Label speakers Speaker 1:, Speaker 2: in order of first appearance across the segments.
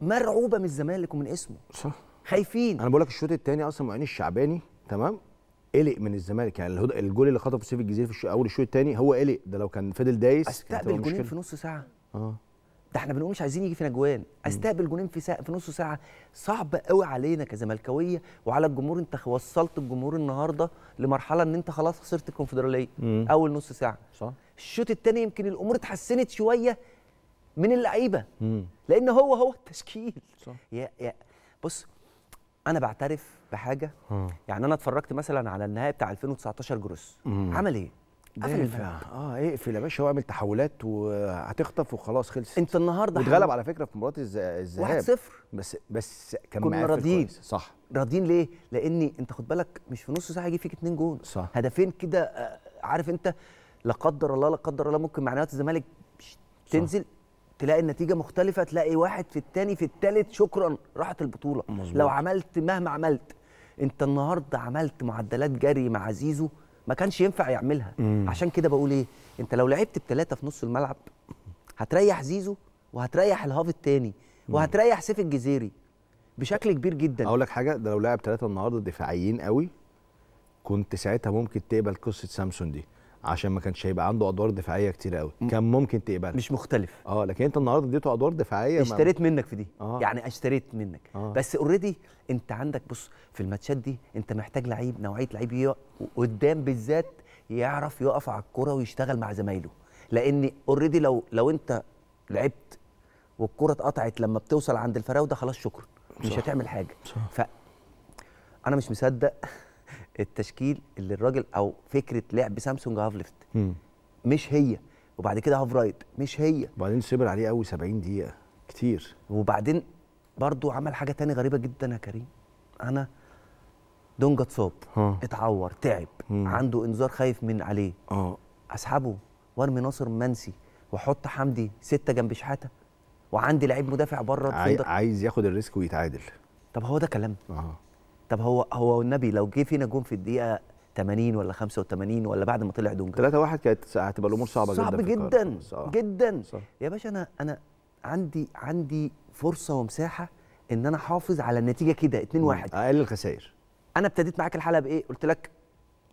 Speaker 1: مرعوبه من الزمالك ومن اسمه
Speaker 2: صح خايفين انا بقول لك الشوط الثاني اصلا معين الشعباني تمام قلق من الزمالك يعني الجول اللي خطفه سيف الجزيري في اول الشوط الثاني هو قلق ده لو كان
Speaker 1: فضل دايس استقبل جولين في نص ساعه اه ده احنا بنقول مش عايزين يجي فينا جوان استقبل جونين في ساعة في نص ساعه صعب قوي علينا كزملكاويه وعلى الجمهور انت وصلت الجمهور النهارده لمرحله ان انت خلاص خسرت الكونفدراليه اول نص ساعه صح الشوط الثاني يمكن الامور اتحسنت شويه من اللعيبه لان هو هو التشكيل صح. يا يا بص انا بعترف بحاجه م. يعني انا اتفرجت مثلا على النهائي بتاع 2019 جروس مم. عمل ايه قفل الفرق اه
Speaker 2: اقفل يا باشا واعمل تحولات وهتخطف وخلاص خلصت انت النهارده اتغلب على
Speaker 1: فكره في مباراه الذهاب 1-0 بس بس كان كنا راضيين صح راضيين ليه؟ لان انت خد بالك مش في نص ساعه يجي فيك اتنين جون صح هدفين كده آه، عارف انت لا قدر الله لا قدر الله ممكن معنويات الزمالك تنزل صح. تلاقي النتيجه مختلفه تلاقي واحد في الثاني في الثالث شكرا راحت البطوله مزبوط. لو عملت مهما عملت انت النهارده عملت معدلات جري مع زيزو ما كانش ينفع يعملها مم. عشان كده بقول ايه انت لو لعبت بثلاثه في نص الملعب هتريح زيزو وهتريح الهاف الثاني وهتريح سيف الجزيري بشكل كبير جدا اقول لك حاجه ده لو لعب ثلاثه النهارده دفاعيين قوي
Speaker 2: كنت ساعتها ممكن تقبل قصه سامسون دي عشان ما كانش هيبقى عنده ادوار دفاعيه
Speaker 1: كتير قوي كان ممكن تقبلها مش مختلف اه لكن انت النهارده اديته ادوار دفاعيه اشتريت ما... منك في دي آه. يعني اشتريت منك آه. بس اوريدي انت عندك بص في الماتشات دي انت محتاج لعيب نوعيه لعيب قدام بالذات يعرف يقف على الكره ويشتغل مع زمايله لان اوريدي لو لو انت لعبت والكره اتقطعت لما بتوصل عند الفراوده خلاص شكرا مش صح. هتعمل حاجه صح. ف انا مش مصدق التشكيل اللي الراجل او فكره لعب سامسونج هاف ليفت مش هي وبعد كده هاف رايت مش هي وبعدين صبر عليه قوي 70 دقيقه كتير وبعدين برضو عمل حاجه تانية غريبه جدا يا كريم انا دونجا اتصاب اتعور تعب مم. عنده انذار خايف من عليه اه اسحبه وارمي ناصر منسي واحط حمدي سته جنب شحاته وعندي لعيب مدافع بره عاي... عايز ياخد الريسك ويتعادل طب هو ده كلام اه طب هو هو النبي لو جه فينا جون في الدقيقه 80 ولا 85 ولا بعد ما طلع دونجا 3 1 كانت هتبقى الامور صعبه جدا صعب جدا صعب. جدا صح. يا باشا انا انا عندي عندي فرصه ومساحه ان انا احافظ على النتيجه كده 2 1 اقل الخسائر انا ابتديت معاك الحلقه بايه قلت لك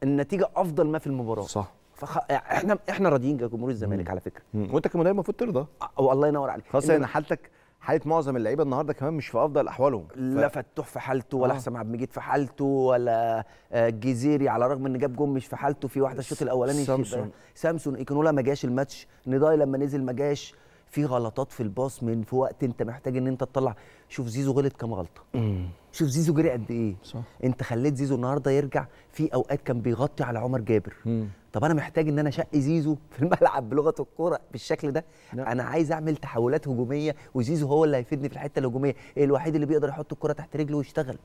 Speaker 1: النتيجه افضل ما في المباراه صح فخ... احنا احنا راضيين كجمهور الزمالك على فكره وانت كمدرب المفروض ترضى والله ينور عليك خاصه ان حالتك حاله معظم اللعيبه النهارده كمان مش في افضل احوالهم ف... لا فتوح في حالته ولا حسام عبد المجيد في حالته ولا الجزيري آه، على الرغم ان جاب جون مش في حالته في واحده الشوط الاولاني سامسون سامسون ايكونولا ما جاش الماتش نضاي لما نزل ما جاش في غلطات في الباص من في وقت انت محتاج ان انت تطلع شوف زيزو غلط كام غلطه مم. شوف زيزو جري قد ايه صح. انت خليت زيزو النهارده يرجع في اوقات كان بيغطي على عمر جابر مم. طب انا محتاج ان انا شقي زيزو في الملعب بلغه الكوره بالشكل ده لا. انا عايز اعمل تحولات هجوميه وزيزو هو اللي هيفيدني في الحته الهجوميه الوحيد اللي بيقدر يحط الكوره تحت رجله ويشتغل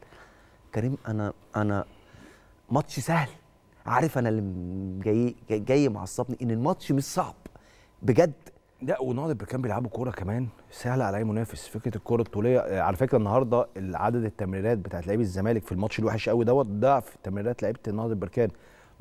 Speaker 1: كريم انا انا ماتش سهل عارف انا اللي جاي جاي معصبني ان الماتش مش صعب بجد ده ونقعد كان بيلعبوا كوره كمان سهله على اي منافس فكره الكوره
Speaker 2: الطوليه آه، على فكره النهارده عدد التمريرات بتاعت لعيبه الزمالك في الماتش الوحش قوي دوت ضعف تمريرات لعيبه النهضه البركان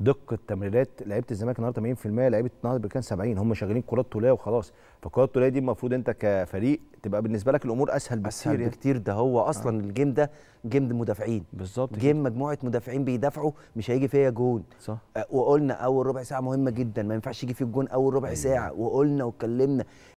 Speaker 2: دقه تمريرات لعيبه الزمالك النهارده 80% لعيبه النهارده كان 70 هم شغالين كرات طوليه وخلاص فالكرات طوليه دي المفروض انت كفريق تبقى بالنسبه لك الامور اسهل بكتير اسهل
Speaker 1: يعني. بكتير ده هو آه. اصلا آه. الجيم ده جيم مدافعين بالظبط جيم مجموعه مدافعين بيدافعوا مش هيجي فيا جون صح آه، وقلنا اول ربع ساعه مهمه جدا ما ينفعش يجي فيه الجون اول ربع أيوة. ساعه وقلنا واتكلمنا